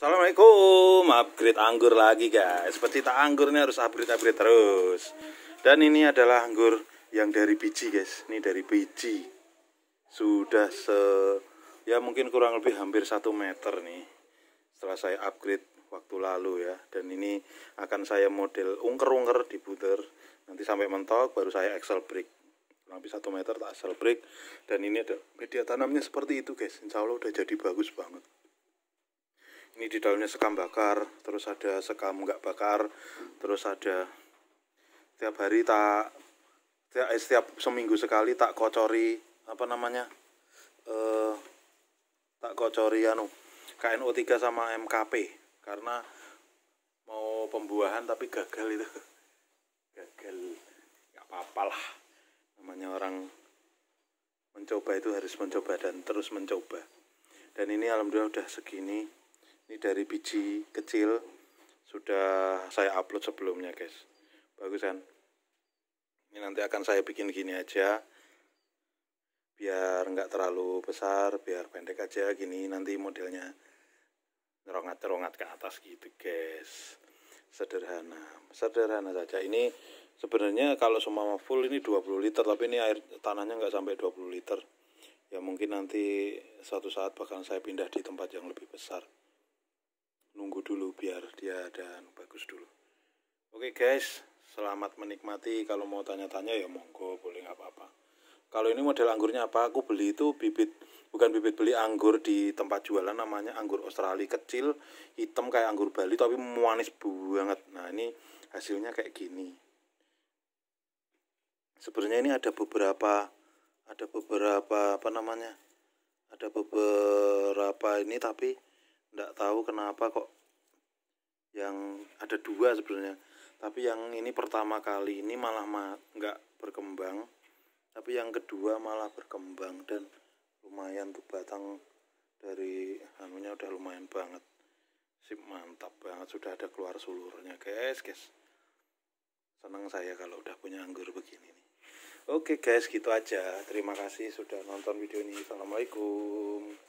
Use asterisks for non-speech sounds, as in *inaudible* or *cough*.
Assalamualaikum, upgrade anggur lagi guys. Seperti tak anggur ini harus upgrade-upgrade terus. Dan ini adalah anggur yang dari biji guys. Ini dari biji. Sudah se ya mungkin kurang lebih hampir satu meter nih. Setelah saya upgrade waktu lalu ya. Dan ini akan saya model ungker-ungker di puter. Nanti sampai mentok baru saya excel break kurang lebih satu meter tak excel break dan ini ada media tanamnya seperti itu guys insya Allah udah jadi bagus banget ini di daunnya sekam bakar terus ada sekam nggak bakar terus ada tiap hari tak tiap, eh, setiap seminggu sekali tak kocori apa namanya eh, tak kocori anu KNO3 sama MKP karena mau pembuahan tapi gagal itu *laughs* gagal nggak apa-apa lah namanya orang mencoba itu harus mencoba dan terus mencoba dan ini alhamdulillah udah segini dari biji kecil sudah saya upload sebelumnya guys bagus kan ini nanti akan saya bikin gini aja biar nggak terlalu besar biar pendek aja gini nanti modelnya nerongat-nerongat ke atas gitu guys sederhana sederhana saja ini sebenarnya kalau semua full ini 20 liter tapi ini air tanahnya nggak sampai 20 liter ya mungkin nanti satu saat bakalan saya pindah di tempat yang lebih besar nunggu dulu biar dia ada anu bagus dulu oke guys selamat menikmati kalau mau tanya-tanya ya monggo boleh nggak apa-apa kalau ini model anggurnya apa aku beli itu bibit bukan bibit beli anggur di tempat jualan namanya anggur Australia kecil hitam kayak anggur Bali tapi manis banget nah ini hasilnya kayak gini sebenarnya ini ada beberapa ada beberapa apa namanya ada beberapa ini tapi nggak tahu kenapa kok yang ada dua sebenarnya tapi yang ini pertama kali ini malah ma berkembang tapi yang kedua malah berkembang dan lumayan tuh batang dari anunya udah lumayan banget sip mantap banget sudah ada keluar sulurnya guys guys senang saya kalau udah punya anggur begini nih oke guys gitu aja terima kasih sudah nonton video ini assalamualaikum